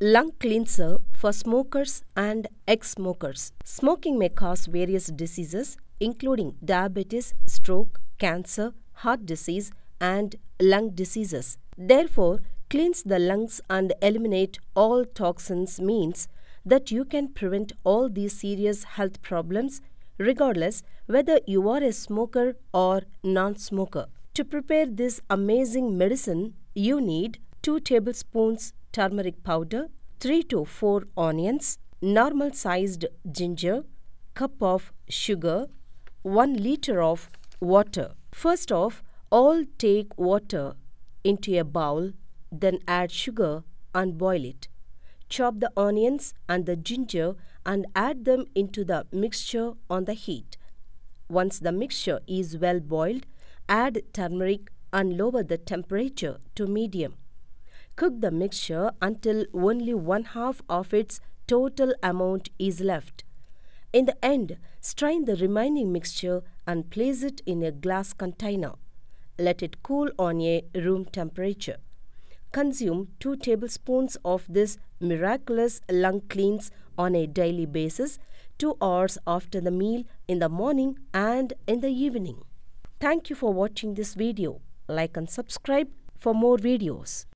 Lung cleanser for smokers and ex-smokers. Smoking may cause various diseases including diabetes, stroke, cancer, heart disease and lung diseases. Therefore, cleanse the lungs and eliminate all toxins means that you can prevent all these serious health problems regardless whether you are a smoker or non-smoker. To prepare this amazing medicine, you need 2 tablespoons turmeric powder, 3 to 4 onions, normal sized ginger, cup of sugar, 1 liter of water. First off, all take water into a bowl, then add sugar and boil it. Chop the onions and the ginger and add them into the mixture on the heat. Once the mixture is well boiled, Add turmeric and lower the temperature to medium. Cook the mixture until only one half of its total amount is left. In the end, strain the remaining mixture and place it in a glass container. Let it cool on a room temperature. Consume 2 tablespoons of this miraculous lung cleans on a daily basis, 2 hours after the meal in the morning and in the evening. Thank you for watching this video. Like and subscribe for more videos.